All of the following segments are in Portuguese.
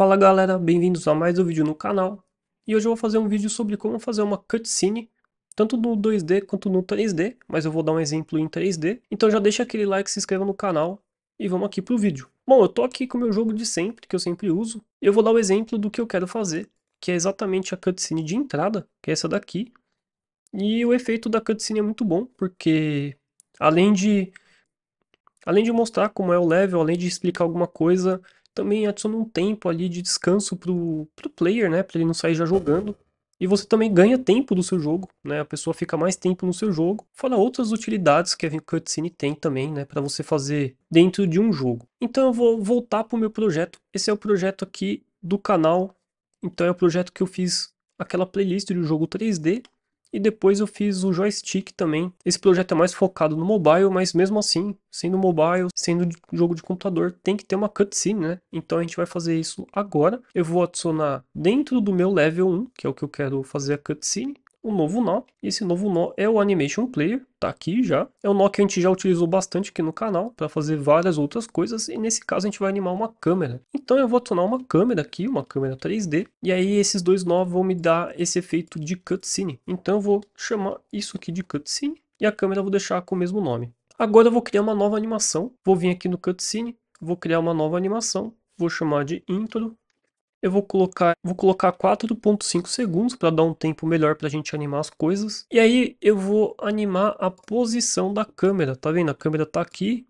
Fala galera, bem-vindos a mais um vídeo no canal e hoje eu vou fazer um vídeo sobre como fazer uma cutscene tanto no 2D quanto no 3D, mas eu vou dar um exemplo em 3D, então já deixa aquele like, se inscreva no canal e vamos aqui pro vídeo. Bom, eu tô aqui com o meu jogo de sempre, que eu sempre uso, eu vou dar o um exemplo do que eu quero fazer, que é exatamente a cutscene de entrada, que é essa daqui, e o efeito da cutscene é muito bom, porque além de, além de mostrar como é o level, além de explicar alguma coisa, também adiciona um tempo ali de descanso pro, pro player, né? Pra ele não sair já jogando. E você também ganha tempo do seu jogo, né? A pessoa fica mais tempo no seu jogo. Fora outras utilidades que a cutscene tem também, né? Pra você fazer dentro de um jogo. Então eu vou voltar pro meu projeto. Esse é o projeto aqui do canal. Então é o projeto que eu fiz aquela playlist do jogo 3D e depois eu fiz o joystick também. Esse projeto é mais focado no mobile, mas mesmo assim, sendo mobile, sendo jogo de computador, tem que ter uma cutscene, né? Então a gente vai fazer isso agora. Eu vou adicionar dentro do meu level 1, que é o que eu quero fazer a cutscene um novo nó. E esse novo nó é o Animation Player, tá aqui já. É um nó que a gente já utilizou bastante aqui no canal para fazer várias outras coisas. E nesse caso a gente vai animar uma câmera. Então eu vou adicionar uma câmera aqui, uma câmera 3D. E aí esses dois nós vão me dar esse efeito de cutscene. Então eu vou chamar isso aqui de cutscene. E a câmera eu vou deixar com o mesmo nome. Agora eu vou criar uma nova animação. Vou vir aqui no cutscene. Vou criar uma nova animação. Vou chamar de intro eu vou colocar, vou colocar 4.5 segundos para dar um tempo melhor para a gente animar as coisas. E aí eu vou animar a posição da câmera, tá vendo? A câmera está aqui.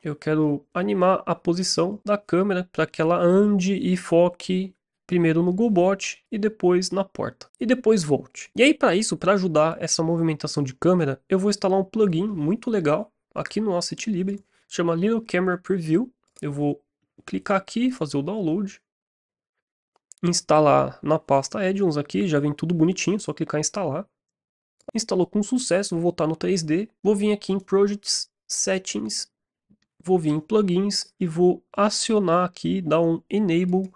Eu quero animar a posição da câmera para que ela ande e foque primeiro no GoBot e depois na porta. E depois volte. E aí para isso, para ajudar essa movimentação de câmera, eu vou instalar um plugin muito legal aqui no Asset Libre, chama Little Camera Preview. Eu vou clicar aqui, fazer o download instalar na pasta addons aqui, já vem tudo bonitinho, só clicar em instalar. Instalou com sucesso, vou voltar no 3D, vou vir aqui em Projects, Settings, vou vir em Plugins e vou acionar aqui, dar um Enable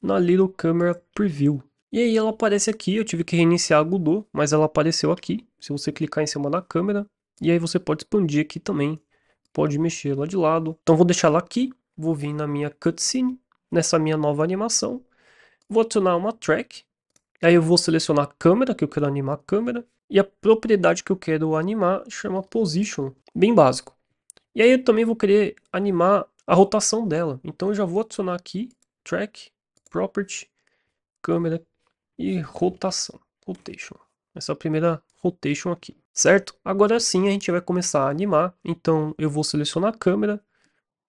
na Little Camera Preview. E aí ela aparece aqui, eu tive que reiniciar a Godot, mas ela apareceu aqui. Se você clicar em cima da câmera, e aí você pode expandir aqui também, pode mexer lá de lado. Então vou deixar ela aqui, vou vir na minha cutscene, nessa minha nova animação, vou adicionar uma track, aí eu vou selecionar a câmera, que eu quero animar a câmera, e a propriedade que eu quero animar chama position, bem básico. E aí eu também vou querer animar a rotação dela, então eu já vou adicionar aqui, track, property, câmera e rotação, rotation, essa é primeira rotation aqui, certo? Agora sim a gente vai começar a animar, então eu vou selecionar a câmera,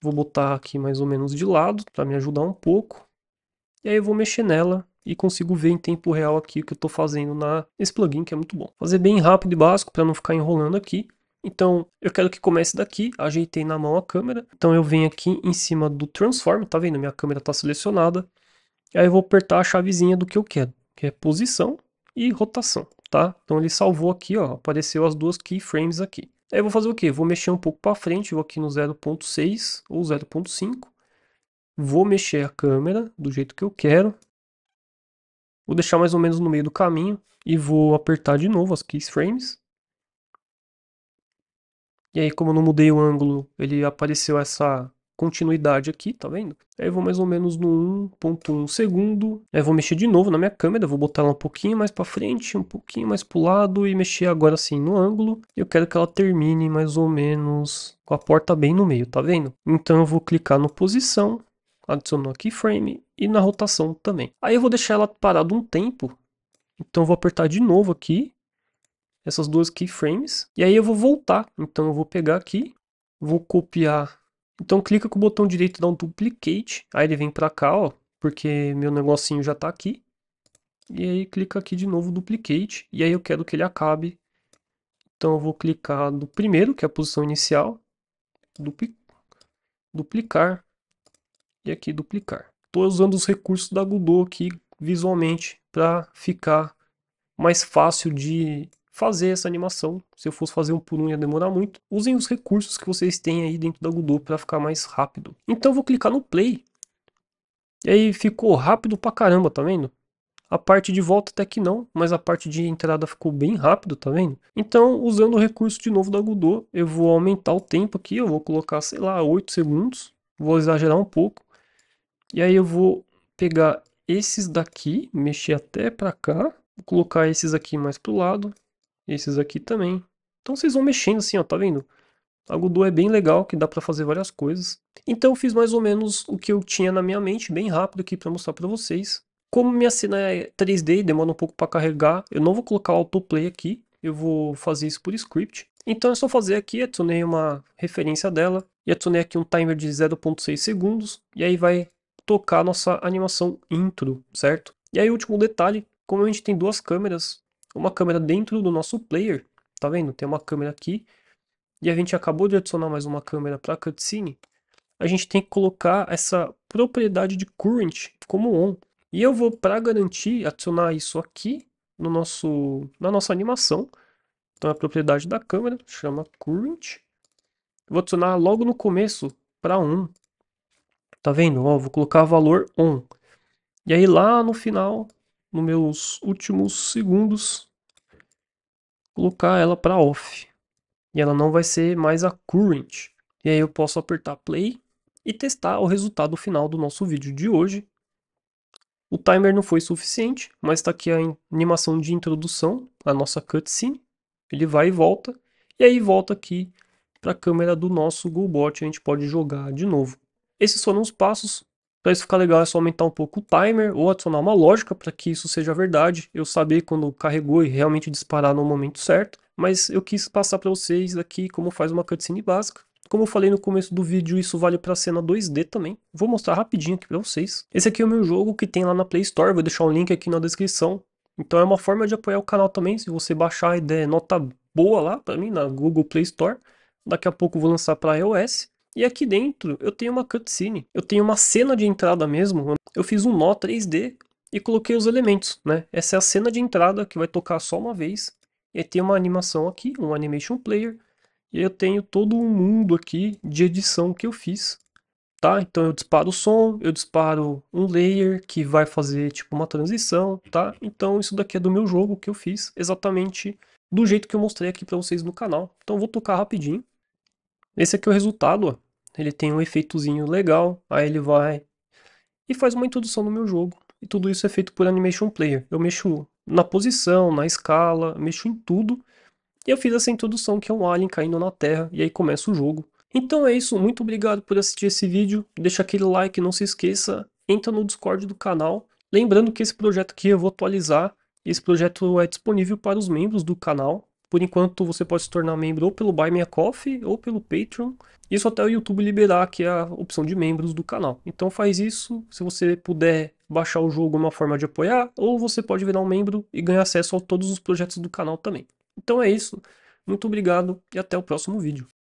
vou botar aqui mais ou menos de lado para me ajudar um pouco, e aí eu vou mexer nela e consigo ver em tempo real aqui o que eu estou fazendo na, nesse plugin, que é muito bom. Fazer bem rápido e básico para não ficar enrolando aqui. Então, eu quero que comece daqui, ajeitei na mão a câmera. Então eu venho aqui em cima do Transform, tá vendo? Minha câmera está selecionada. E aí eu vou apertar a chavezinha do que eu quero, que é posição e rotação, tá? Então ele salvou aqui, ó, apareceu as duas keyframes aqui. Aí eu vou fazer o quê? Vou mexer um pouco para frente, vou aqui no 0.6 ou 0.5 Vou mexer a câmera do jeito que eu quero. Vou deixar mais ou menos no meio do caminho e vou apertar de novo as keyframes. E aí, como eu não mudei o ângulo, ele apareceu essa continuidade aqui, tá vendo? Aí eu vou mais ou menos no 1.1 segundo. Aí eu vou mexer de novo na minha câmera, vou botar ela um pouquinho mais para frente, um pouquinho mais para o lado e mexer agora assim no ângulo. Eu quero que ela termine mais ou menos com a porta bem no meio, tá vendo? Então eu vou clicar no posição adicionou aqui keyframe e na rotação também. Aí eu vou deixar ela parada um tempo, então eu vou apertar de novo aqui, essas duas keyframes, e aí eu vou voltar, então eu vou pegar aqui, vou copiar, então clica com o botão direito dá um duplicate, aí ele vem para cá, ó, porque meu negocinho já está aqui, e aí clica aqui de novo duplicate, e aí eu quero que ele acabe, então eu vou clicar no primeiro, que é a posição inicial, duplicar, e aqui duplicar. Estou usando os recursos da Godot aqui visualmente para ficar mais fácil de fazer essa animação. Se eu fosse fazer um por um ia demorar muito. Usem os recursos que vocês têm aí dentro da Godot para ficar mais rápido. Então eu vou clicar no play. E aí ficou rápido pra caramba, tá vendo? A parte de volta até que não, mas a parte de entrada ficou bem rápido, tá vendo? Então, usando o recurso de novo da Godot, eu vou aumentar o tempo aqui, eu vou colocar, sei lá, 8 segundos. Vou exagerar um pouco. E aí eu vou pegar esses daqui, mexer até para cá, vou colocar esses aqui mais pro lado, esses aqui também. Então vocês vão mexendo assim, ó, tá vendo? A Godot é bem legal, que dá para fazer várias coisas. Então eu fiz mais ou menos o que eu tinha na minha mente, bem rápido aqui para mostrar para vocês. Como minha cena é 3D e demora um pouco para carregar, eu não vou colocar autoplay aqui, eu vou fazer isso por script. Então é só fazer aqui, adicionei uma referência dela, e adicionei aqui um timer de 0.6 segundos, e aí vai tocar nossa animação intro, certo? E aí, último detalhe, como a gente tem duas câmeras, uma câmera dentro do nosso player, tá vendo? Tem uma câmera aqui, e a gente acabou de adicionar mais uma câmera para a cutscene, a gente tem que colocar essa propriedade de current como on. E eu vou, para garantir, adicionar isso aqui no nosso, na nossa animação. Então, é a propriedade da câmera chama current. Vou adicionar logo no começo para on. Tá vendo? Ó, vou colocar valor on. E aí lá no final, nos meus últimos segundos, colocar ela para off. E ela não vai ser mais a current. E aí eu posso apertar play e testar o resultado final do nosso vídeo de hoje. O timer não foi suficiente, mas está aqui a animação de introdução, a nossa cutscene. Ele vai e volta. E aí volta aqui para a câmera do nosso GoBot, a gente pode jogar de novo. Esses foram os passos. Para isso ficar legal é só aumentar um pouco o timer ou adicionar uma lógica para que isso seja verdade, eu saber quando carregou e realmente disparar no momento certo. Mas eu quis passar para vocês aqui como faz uma cutscene básica. Como eu falei no começo do vídeo, isso vale para cena 2D também. Vou mostrar rapidinho aqui para vocês. Esse aqui é o meu jogo que tem lá na Play Store, vou deixar o um link aqui na descrição. Então é uma forma de apoiar o canal também, se você baixar e der nota boa lá para mim na Google Play Store. Daqui a pouco vou lançar para iOS. E aqui dentro eu tenho uma cutscene, eu tenho uma cena de entrada mesmo, eu fiz um nó 3D e coloquei os elementos, né? Essa é a cena de entrada que vai tocar só uma vez, e aí tem uma animação aqui, um animation player, e eu tenho todo um mundo aqui de edição que eu fiz, tá? Então eu disparo o som, eu disparo um layer que vai fazer tipo uma transição, tá? Então isso daqui é do meu jogo que eu fiz, exatamente do jeito que eu mostrei aqui para vocês no canal. Então eu vou tocar rapidinho. Esse aqui é o resultado, ó. Ele tem um efeitozinho legal, aí ele vai e faz uma introdução no meu jogo. E tudo isso é feito por Animation Player. Eu mexo na posição, na escala, mexo em tudo. E eu fiz essa introdução que é um alien caindo na terra e aí começa o jogo. Então é isso, muito obrigado por assistir esse vídeo. Deixa aquele like, não se esqueça. Entra no Discord do canal. Lembrando que esse projeto aqui eu vou atualizar. Esse projeto é disponível para os membros do canal. Por enquanto, você pode se tornar membro ou pelo Buy Me a Coffee ou pelo Patreon. Isso até o YouTube liberar aqui a opção de membros do canal. Então faz isso, se você puder baixar o jogo é uma forma de apoiar, ou você pode virar um membro e ganhar acesso a todos os projetos do canal também. Então é isso, muito obrigado e até o próximo vídeo.